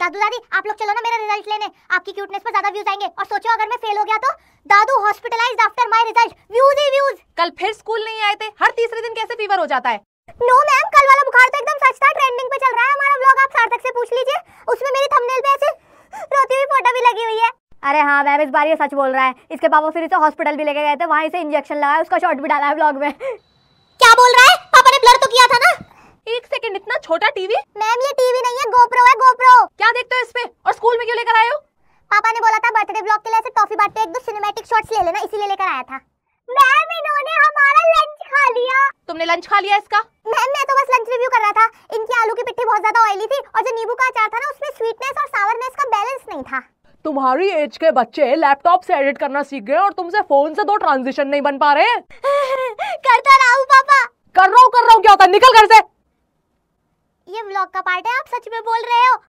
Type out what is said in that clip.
दादू दादी आप लोग चलो ना मेरा रिजल्ट लेने आपकी क्यूटनेस पर ज्यादा व्यूज आएंगे और सोचो अगर मैं फेल हो गया तो दादू hospitalised after my result views ही व्यूज कल फिर स्कूल नहीं आए थे हर तीसरे दिन कैसे फीवर हो जाता है नो मैम कल वाला बुखार तो एकदम सच था ट्रेंडिंग पे चल रहा है हमारा व्लॉग आप सार्थक से पूछ लीजिए उसमें मेरी थंबनेल पे ऐसे रोती हुई फोटो भी लगी हुई है अरे हाँ मैम इस बार ये सच बोल रहा है इसके पापा फिर इसे हॉस्पिटल भी लेके गए थे वहाँ इसे इंजेक्शन लगाया उसका शॉट भी डाला है ब्लॉग में क्या बोल रहा है पापा ने ब्लर तो किया था ना एक सेकंड इतना छोटा टीवी मैम ये टीवी नहीं है गोप्रो है गो पापा ने बोला था बर्थडे ब्लॉग के लिए ऐसे टॉफी बांटते एक दो सिनेमैटिक शॉट्स ले लेना इसीलिए लेकर आया था मैम इन्होंने हमारा लंच खा लिया तुमने लंच खा लिया इसका मैम मैं तो बस लंच रिव्यू कर रहा था इनकी आलू की पिट्ठी बहुत ज्यादा ऑयली थी और जो नींबू का अचार था ना उसमें स्वीटनेस और सावरनेस का बैलेंस नहीं था तुम्हारी एज के बच्चे लैपटॉप से एडिट करना सीख गए और तुमसे फोन से दो ट्रांजिशन नहीं बन पा रहे करता रहा पापा कर रहा हूँ कर रहा हूँ क्या होता है निकल घर से ये व्लॉग का पार्ट है आप सच में बोल रहे हो